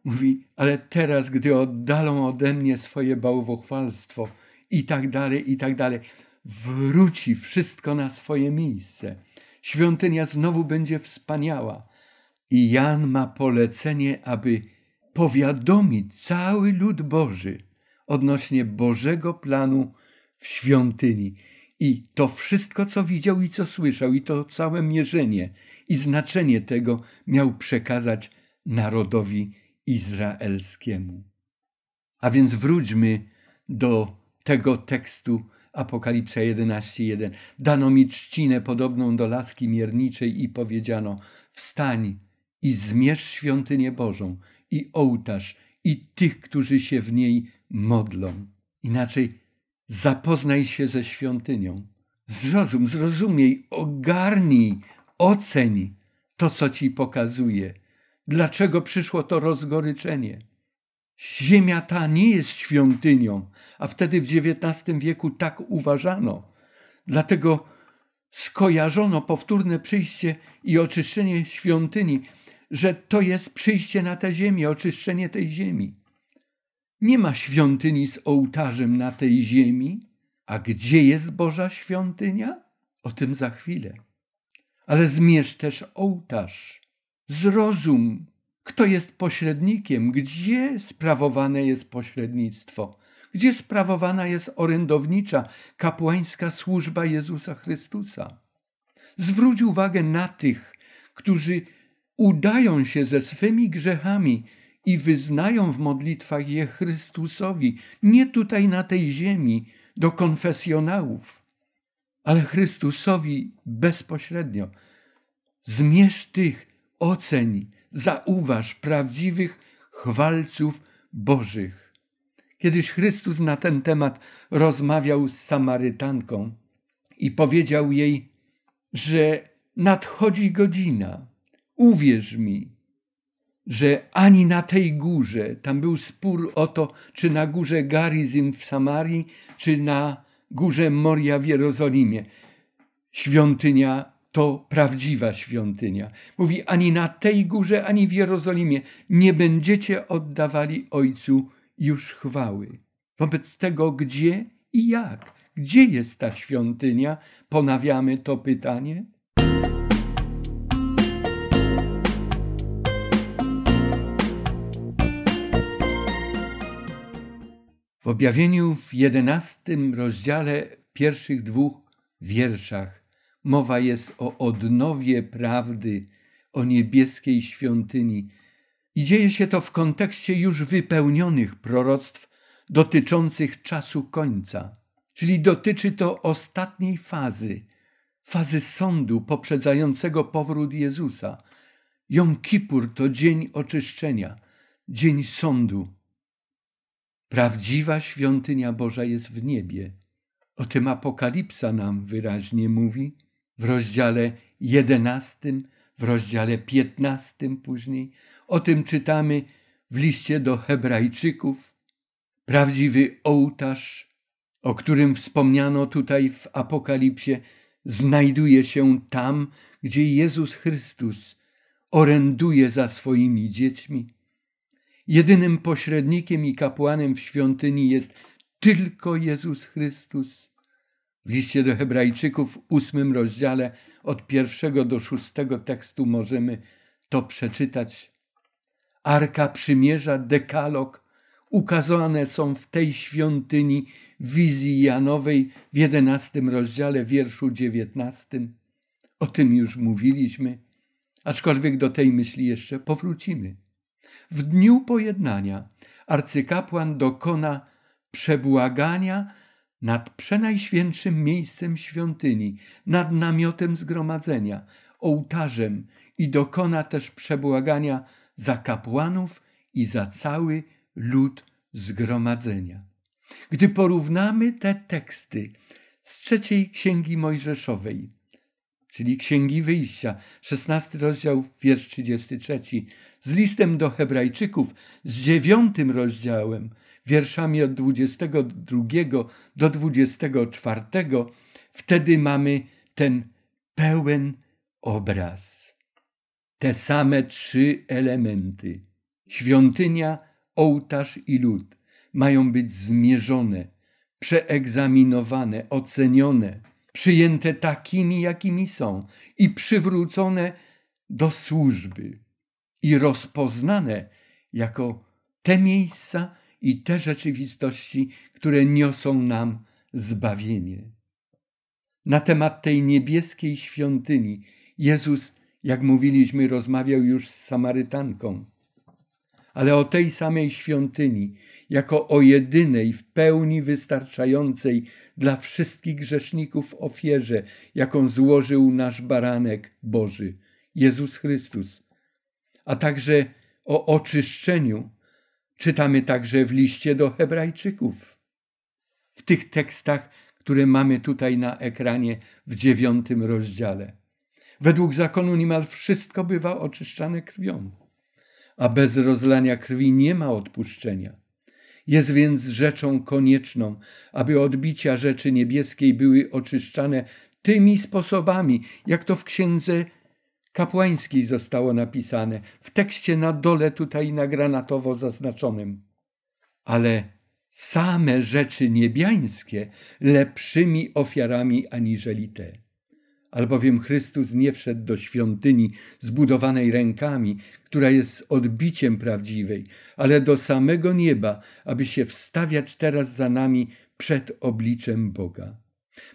S1: Mówi, ale teraz, gdy oddalą ode mnie swoje bałwochwalstwo i tak dalej, i tak dalej, wróci wszystko na swoje miejsce. Świątynia znowu będzie wspaniała. I Jan ma polecenie, aby powiadomić cały lud Boży odnośnie Bożego planu w świątyni. I to wszystko, co widział i co słyszał, i to całe mierzenie i znaczenie tego miał przekazać narodowi izraelskiemu. A więc wróćmy do tego tekstu Apokalipsa 11:1. Dano mi trzcinę podobną do laski mierniczej i powiedziano: Wstań i zmierz świątynię Bożą i ołtarz i tych, którzy się w niej modlą. Inaczej zapoznaj się ze świątynią. Zrozum, zrozumiej, ogarnij, oceń to, co ci pokazuje Dlaczego przyszło to rozgoryczenie? Ziemia ta nie jest świątynią, a wtedy w XIX wieku tak uważano. Dlatego skojarzono powtórne przyjście i oczyszczenie świątyni, że to jest przyjście na tę ziemię, oczyszczenie tej ziemi. Nie ma świątyni z ołtarzem na tej ziemi, a gdzie jest Boża świątynia? O tym za chwilę. Ale zmierz też ołtarz. Zrozum, kto jest pośrednikiem, gdzie sprawowane jest pośrednictwo, gdzie sprawowana jest orędownicza, kapłańska służba Jezusa Chrystusa. Zwróć uwagę na tych, którzy udają się ze swymi grzechami i wyznają w modlitwach je Chrystusowi, nie tutaj na tej ziemi, do konfesjonałów, ale Chrystusowi bezpośrednio. Zmierz tych, oceń, zauważ prawdziwych chwalców Bożych. Kiedyś Chrystus na ten temat rozmawiał z Samarytanką i powiedział jej, że nadchodzi godzina, uwierz mi, że ani na tej górze, tam był spór o to, czy na górze Garizim w Samarii, czy na górze Moria w Jerozolimie, świątynia to prawdziwa świątynia. Mówi: Ani na tej górze, ani w Jerozolimie nie będziecie oddawali Ojcu już chwały. Wobec tego, gdzie i jak? Gdzie jest ta świątynia? Ponawiamy to pytanie. W objawieniu w jedenastym rozdziale, pierwszych dwóch wierszach Mowa jest o odnowie prawdy, o niebieskiej świątyni. I dzieje się to w kontekście już wypełnionych proroctw dotyczących czasu końca. Czyli dotyczy to ostatniej fazy, fazy sądu poprzedzającego powrót Jezusa. Jom Kippur to dzień oczyszczenia, dzień sądu. Prawdziwa świątynia Boża jest w niebie. O tym Apokalipsa nam wyraźnie mówi w rozdziale 11, w rozdziale 15 później. O tym czytamy w liście do Hebrajczyków. Prawdziwy ołtarz, o którym wspomniano tutaj w Apokalipsie, znajduje się tam, gdzie Jezus Chrystus oręduje za swoimi dziećmi. Jedynym pośrednikiem i kapłanem w świątyni jest tylko Jezus Chrystus. W liście do Hebrajczyków w ósmym rozdziale od pierwszego do szóstego tekstu możemy to przeczytać. Arka przymierza, dekalog ukazane są w tej świątyni wizji Janowej w jedenastym rozdziale wierszu dziewiętnastym. O tym już mówiliśmy, aczkolwiek do tej myśli jeszcze powrócimy. W dniu pojednania arcykapłan dokona przebłagania nad przenajświętszym miejscem świątyni, nad namiotem zgromadzenia, ołtarzem i dokona też przebłagania za kapłanów i za cały lud zgromadzenia. Gdy porównamy te teksty z trzeciej księgi Mojżeszowej, czyli Księgi Wyjścia, 16 rozdział, wiersz 33, z listem do Hebrajczyków, z dziewiątym rozdziałem, wierszami od 22 do 24, wtedy mamy ten pełen obraz. Te same trzy elementy świątynia, ołtarz i lud mają być zmierzone, przeegzaminowane, ocenione, przyjęte takimi, jakimi są i przywrócone do służby i rozpoznane jako te miejsca, i te rzeczywistości, które niosą nam zbawienie. Na temat tej niebieskiej świątyni Jezus, jak mówiliśmy, rozmawiał już z Samarytanką, ale o tej samej świątyni, jako o jedynej, w pełni wystarczającej dla wszystkich grzeszników ofierze, jaką złożył nasz baranek Boży, Jezus Chrystus, a także o oczyszczeniu Czytamy także w liście do Hebrajczyków. W tych tekstach, które mamy tutaj na ekranie w dziewiątym rozdziale. Według zakonu niemal wszystko bywa oczyszczane krwią, a bez rozlania krwi nie ma odpuszczenia. Jest więc rzeczą konieczną, aby odbicia rzeczy niebieskiej były oczyszczane tymi sposobami, jak to w Księdze kapłańskiej zostało napisane w tekście na dole tutaj na granatowo zaznaczonym. Ale same rzeczy niebiańskie lepszymi ofiarami aniżeli te. Albowiem Chrystus nie wszedł do świątyni zbudowanej rękami, która jest odbiciem prawdziwej, ale do samego nieba, aby się wstawiać teraz za nami przed obliczem Boga.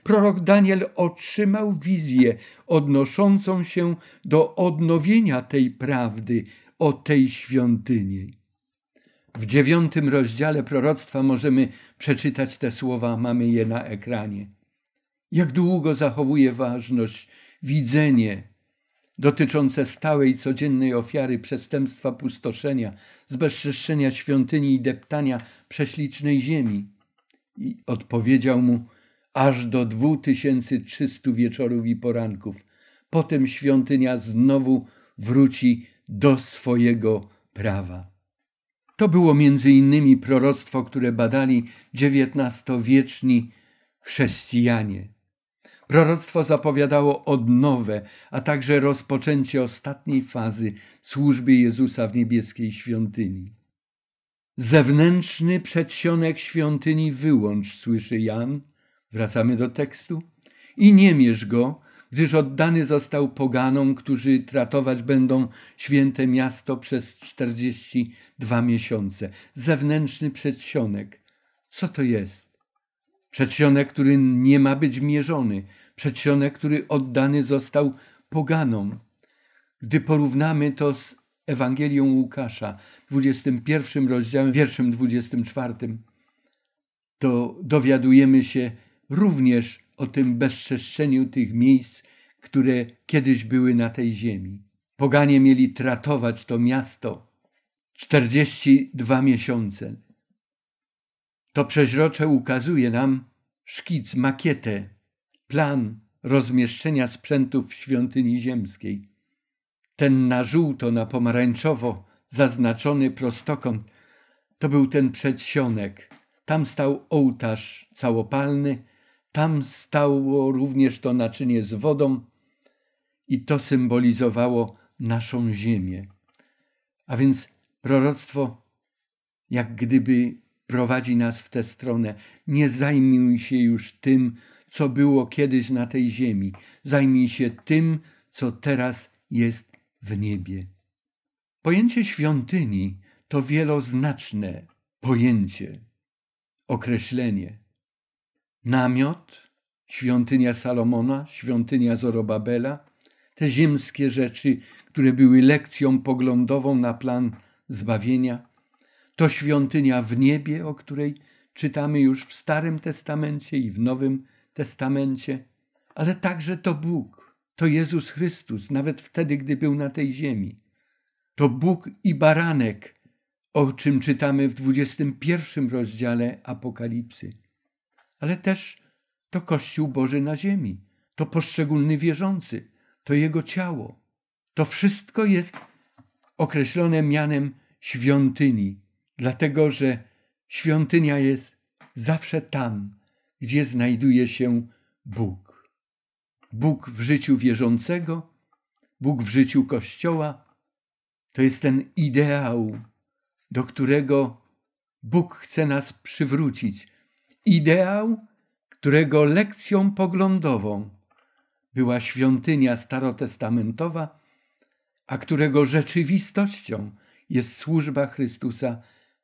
S1: Prorok Daniel otrzymał wizję odnoszącą się do odnowienia tej prawdy o tej świątyni. W dziewiątym rozdziale proroctwa możemy przeczytać te słowa, mamy je na ekranie. Jak długo zachowuje ważność widzenie dotyczące stałej, codziennej ofiary przestępstwa pustoszenia, zbezczeszczenia świątyni i deptania prześlicznej ziemi? I odpowiedział mu – aż do 2300 wieczorów i poranków. Potem świątynia znowu wróci do swojego prawa. To było między innymi proroctwo, które badali XIX-wieczni chrześcijanie. Proroctwo zapowiadało odnowę, a także rozpoczęcie ostatniej fazy służby Jezusa w niebieskiej świątyni. Zewnętrzny przedsionek świątyni wyłącz, słyszy Jan, Wracamy do tekstu. I nie mierz go, gdyż oddany został poganom, którzy tratować będą święte miasto przez 42 miesiące. Zewnętrzny przedsionek. Co to jest? Przedsionek, który nie ma być mierzony, przedsionek, który oddany został poganom. Gdy porównamy to z Ewangelią Łukasza, 21 rozdziałem, wierszem 24, to dowiadujemy się, również o tym bezczeszczeniu tych miejsc, które kiedyś były na tej ziemi. Poganie mieli tratować to miasto 42 miesiące. To przeźrocze ukazuje nam szkic, makietę, plan rozmieszczenia sprzętów w świątyni ziemskiej. Ten na żółto, na pomarańczowo zaznaczony prostokąt to był ten przedsionek. Tam stał ołtarz całopalny, tam stało również to naczynie z wodą i to symbolizowało naszą ziemię. A więc proroctwo jak gdyby prowadzi nas w tę stronę. Nie zajmij się już tym, co było kiedyś na tej ziemi. Zajmij się tym, co teraz jest w niebie. Pojęcie świątyni to wieloznaczne pojęcie, określenie namiot, świątynia Salomona, świątynia Zorobabela, te ziemskie rzeczy, które były lekcją poglądową na plan zbawienia, to świątynia w niebie, o której czytamy już w Starym Testamencie i w Nowym Testamencie, ale także to Bóg, to Jezus Chrystus, nawet wtedy, gdy był na tej ziemi. To Bóg i baranek, o czym czytamy w 21 rozdziale Apokalipsy ale też to Kościół Boży na ziemi, to poszczególny wierzący, to jego ciało. To wszystko jest określone mianem świątyni, dlatego że świątynia jest zawsze tam, gdzie znajduje się Bóg. Bóg w życiu wierzącego, Bóg w życiu Kościoła to jest ten ideał, do którego Bóg chce nas przywrócić, Ideał, którego lekcją poglądową była świątynia starotestamentowa, a którego rzeczywistością jest służba Chrystusa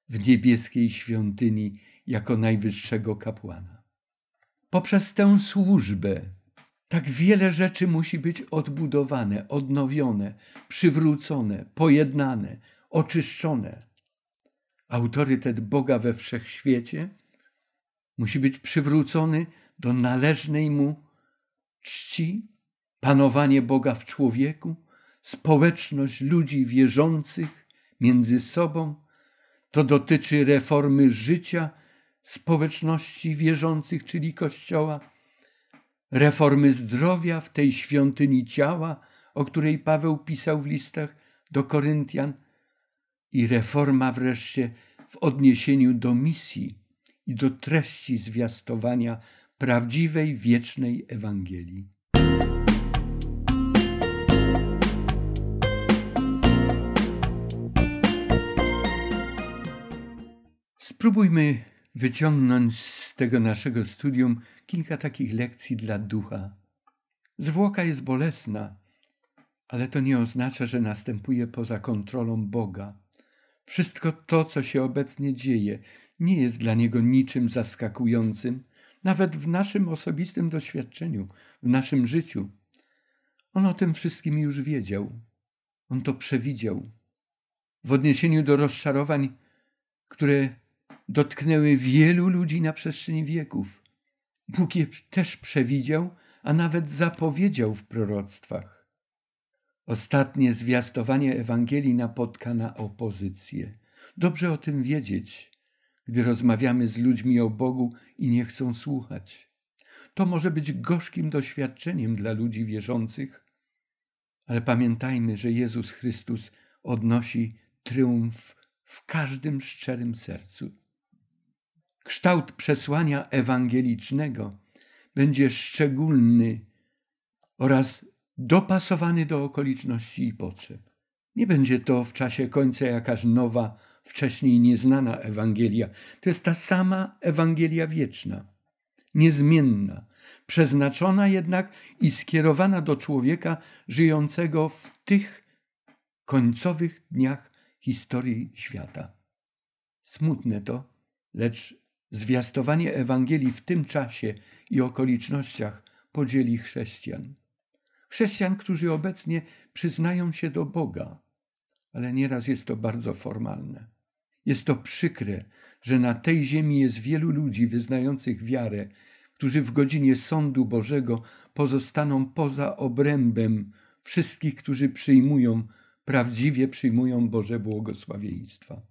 S1: w niebieskiej świątyni jako najwyższego kapłana. Poprzez tę służbę tak wiele rzeczy musi być odbudowane, odnowione, przywrócone, pojednane, oczyszczone. Autorytet Boga we wszechświecie – musi być przywrócony do należnej mu czci, panowanie Boga w człowieku, społeczność ludzi wierzących między sobą. To dotyczy reformy życia społeczności wierzących, czyli Kościoła, reformy zdrowia w tej świątyni ciała, o której Paweł pisał w listach do Koryntian, i reforma wreszcie w odniesieniu do misji i do treści zwiastowania prawdziwej, wiecznej Ewangelii. Spróbujmy wyciągnąć z tego naszego studium kilka takich lekcji dla ducha. Zwłoka jest bolesna, ale to nie oznacza, że następuje poza kontrolą Boga. Wszystko to, co się obecnie dzieje, nie jest dla niego niczym zaskakującym, nawet w naszym osobistym doświadczeniu, w naszym życiu. On o tym wszystkim już wiedział. On to przewidział. W odniesieniu do rozczarowań, które dotknęły wielu ludzi na przestrzeni wieków, Bóg je też przewidział, a nawet zapowiedział w proroctwach. Ostatnie zwiastowanie Ewangelii napotka na opozycję. Dobrze o tym wiedzieć, gdy rozmawiamy z ludźmi o Bogu i nie chcą słuchać. To może być gorzkim doświadczeniem dla ludzi wierzących, ale pamiętajmy, że Jezus Chrystus odnosi triumf w każdym szczerym sercu. Kształt przesłania ewangelicznego będzie szczególny oraz dopasowany do okoliczności i potrzeb. Nie będzie to w czasie końca jakaś nowa, wcześniej nieznana Ewangelia. To jest ta sama Ewangelia wieczna, niezmienna, przeznaczona jednak i skierowana do człowieka żyjącego w tych końcowych dniach historii świata. Smutne to, lecz zwiastowanie Ewangelii w tym czasie i okolicznościach podzieli chrześcijan chrześcijan, którzy obecnie przyznają się do Boga, ale nieraz jest to bardzo formalne. Jest to przykre, że na tej ziemi jest wielu ludzi wyznających wiarę, którzy w godzinie sądu Bożego pozostaną poza obrębem wszystkich, którzy przyjmują, prawdziwie przyjmują Boże błogosławieństwa.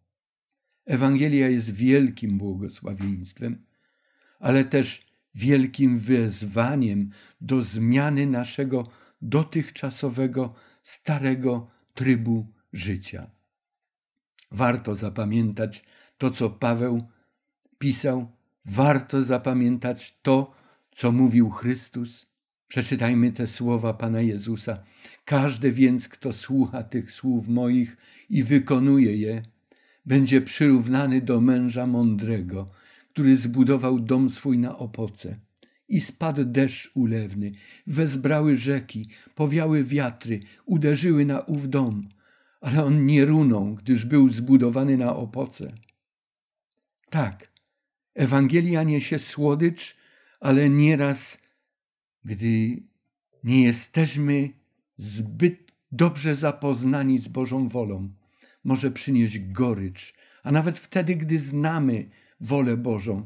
S1: Ewangelia jest wielkim błogosławieństwem, ale też wielkim wezwaniem do zmiany naszego dotychczasowego starego trybu życia. Warto zapamiętać to, co Paweł pisał, warto zapamiętać to, co mówił Chrystus. Przeczytajmy te słowa Pana Jezusa. Każdy więc, kto słucha tych słów moich i wykonuje je, będzie przyrównany do męża mądrego, który zbudował dom swój na opoce. I spadł deszcz ulewny, wezbrały rzeki, powiały wiatry, uderzyły na ów dom, ale on nie runął, gdyż był zbudowany na opoce. Tak, Ewangelia niesie słodycz, ale nieraz, gdy nie jesteśmy zbyt dobrze zapoznani z Bożą wolą, może przynieść gorycz, a nawet wtedy, gdy znamy wolę Bożą,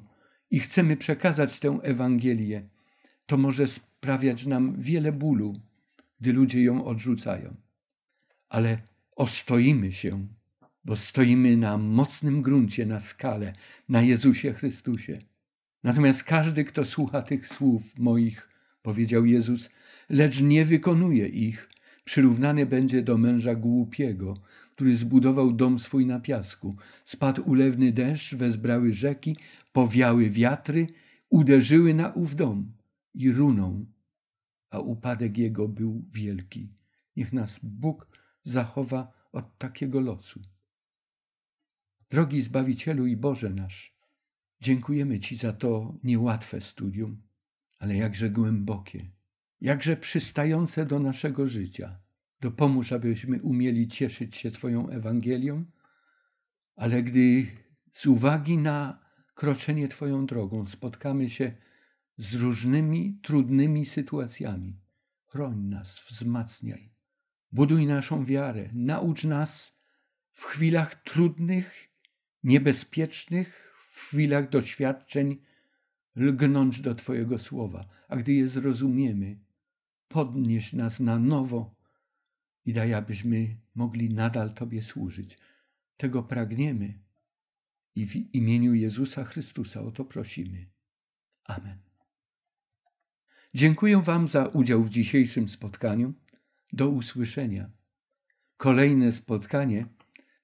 S1: i chcemy przekazać tę Ewangelię, to może sprawiać nam wiele bólu, gdy ludzie ją odrzucają. Ale ostoimy się, bo stoimy na mocnym gruncie, na skale, na Jezusie Chrystusie. Natomiast każdy, kto słucha tych słów moich, powiedział Jezus, lecz nie wykonuje ich, przyrównany będzie do męża głupiego, który zbudował dom swój na piasku. Spadł ulewny deszcz, wezbrały rzeki, powiały wiatry, uderzyły na ów dom i runą, a upadek jego był wielki. Niech nas Bóg zachowa od takiego losu. Drogi Zbawicielu i Boże nasz, dziękujemy Ci za to niełatwe studium, ale jakże głębokie jakże przystające do naszego życia. Dopomóż, abyśmy umieli cieszyć się Twoją Ewangelią, ale gdy z uwagi na kroczenie Twoją drogą spotkamy się z różnymi trudnymi sytuacjami, chroń nas, wzmacniaj, buduj naszą wiarę, naucz nas w chwilach trudnych, niebezpiecznych, w chwilach doświadczeń lgnąć do Twojego słowa, a gdy je zrozumiemy, podnieś nas na nowo i daj, abyśmy mogli nadal Tobie służyć. Tego pragniemy i w imieniu Jezusa Chrystusa o to prosimy. Amen. Dziękuję Wam za udział w dzisiejszym spotkaniu. Do usłyszenia. Kolejne spotkanie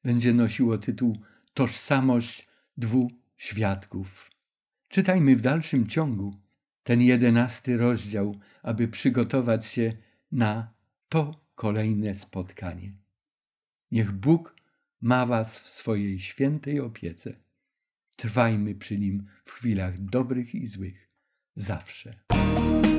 S1: będzie nosiło tytuł Tożsamość dwóch świadków. Czytajmy w dalszym ciągu ten jedenasty rozdział, aby przygotować się na to kolejne spotkanie. Niech Bóg ma Was w swojej świętej opiece. Trwajmy przy Nim w chwilach dobrych i złych, zawsze.